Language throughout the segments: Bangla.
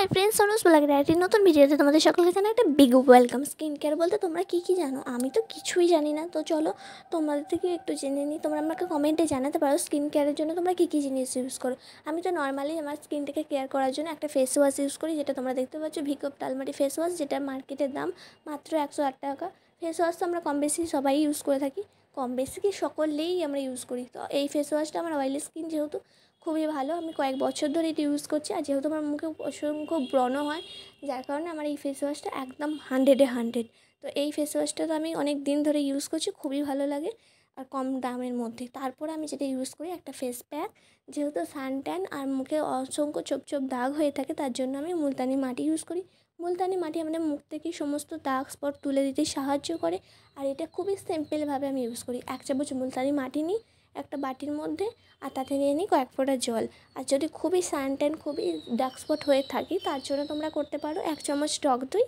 হাই ফ্রেন্ডস সোনুস ব্ল্যাক একটি নতুন ভিডিওতে তোমাদের সকলে এখানে একটা বিগ ওয়েলকাম স্কিন কেয়ার বলতে তোমরা কি কি জানো আমি তো কিছুই জানি না তো চলো তোমাদের থেকে একটু জেনে নিই তোমরা আমাকে কমেন্টে জানাতে পারো স্কিন কেয়ারের জন্য তোমরা কী কী জিনিস ইউজ করো আমি তো নর্মালি আমার স্কিনটাকে কেয়ার করার জন্য একটা ফেস ওয়াশ ইউজ করি যেটা তোমরা দেখতে পাচ্ছ ভিকপ তালমাটি ফেস ওয়াশ যেটা মার্কেটের দাম মাত্র একশো আট টাকা ফেস ওয়াশ তো আমরা কম বেশি সবাই ইউজ করে থাকি কম বেশি কি সকলেই আমরা ইউজ করি তো এই ফেস ওয়াশটা আমার অয়েলি স্কিন যেহেতু খুবই ভালো আমি কয়েক বছর ধরে এটি ইউজ করছি আর যেহেতু আমার মুখে অসংখ্য ব্রণ হয় যার কারণে আমার এই ফেস ওয়াশটা একদম হান্ড্রেডে হান্ড্রেড তো এই ফেস ওয়াশটা তো আমি অনেক দিন ধরে ইউজ করছি খুবই ভালো লাগে আর কম দামের মধ্যে তারপর আমি যেটা ইউজ করি একটা ফেস প্যাক যেহেতু সানট্যান আর মুখে অসংখ্য ছোপ ছোপ দাগ হয়ে থাকে তার জন্য আমি মুলতানি মাটি ইউজ করি মুলতানি মাটি আমাদের মুখ থেকে সমস্ত দাগ স্পট তুলে দিতে সাহায্য করে আর এটা খুবই সিম্পলভাবে আমি ইউজ করি এক চামচ মুলতানি মাটি নিই একটা বাটির মধ্যে আর তাতে নিয়ে নিই কয়েক ফোঁটা জল আর যদি খুবই স্যানট্যান খুবই ডাক স্পট হয়ে থাকি তার জন্য তোমরা করতে পারো এক চামচ টক দই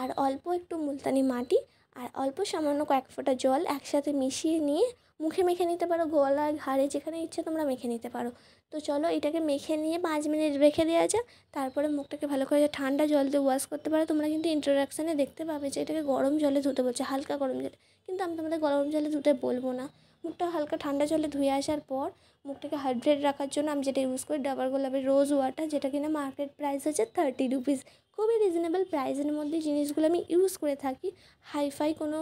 আর অল্প একটু মুলতানি মাটি আর অল্প সামান্য কয়েক ফোঁটা জল একসাথে মিশিয়ে নিয়ে মুখে মেখে নিতে পারো গলায় ঘাড়ে যেখানে ইচ্ছে তোমরা মেখে নিতে পারো তো চলো এটাকে মেখে নিয়ে পাঁচ মিনিট রেখে দেওয়া যাক তারপরে মুখটাকে ভালো করে ঠান্ডা জল দিয়ে ওয়াশ করতে পারো তোমরা কিন্তু ইন্ট্রোডাকশানে দেখতে পাবে যে এটাকে গরম জলে ধুতে বলছে হালকা গরম জলে কিন্তু আমি তোমাদের গরম জলে ধুতে বলবো না মুখটা হালকা ঠান্ডা জলে ধুয়ে আসার পর মুখটাকে হাইড্রেট রাখার জন্য আমি যেটা ইউজ করি ডাবার গোলাপের রোজ ওয়াটার যেটা কিনা মার্কেট প্রাইস হচ্ছে থার্টি রুপিস খুবই রিজনেবল প্রাইসের মধ্যে জিনিসগুলো আমি ইউজ করে থাকি হাইফাই কোনো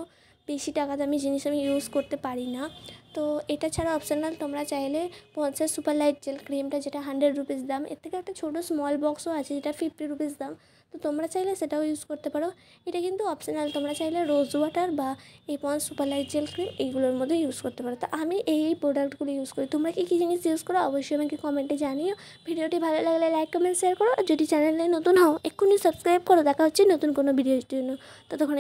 বেশি টাকা দামি জিনিস আমি ইউজ করতে পারি না তো এটা ছাড়া অপশনাল তোমরা চাইলে পঞ্চাশ সুপার লাইট জেল ক্রিমটা যেটা হান্ড্রেড রুপিস দাম এর থেকে একটা ছোটো স্মল বক্সও আছে যেটা ফিফটি রুপিস দাম তো তোমরা চাইলে সেটাও ইউজ করতে পারো এটা কিন্তু অপশনাল তোমরা চাইলে রোজ ওয়াটার বা এই পঞ্চ সুপার লাইট জেল ক্রিম এইগুলোর মধ্যে ইউজ করতে পারো তো আমি এই এই প্রোডাক্টগুলো ইউজ করি তোমরা কী কী জিনিস ইউজ করো অবশ্যই আমাকে কমেন্টে জানিও ভিডিওটি ভালো লাগলে লাইক কমেন্ট শেয়ার করো আর যদি চ্যানেলে নতুন হও এক্ষুনি সাবস্ক্রাইব করো দেখা হচ্ছে নতুন কোনো ভিডিওর জন্য ততক্ষণ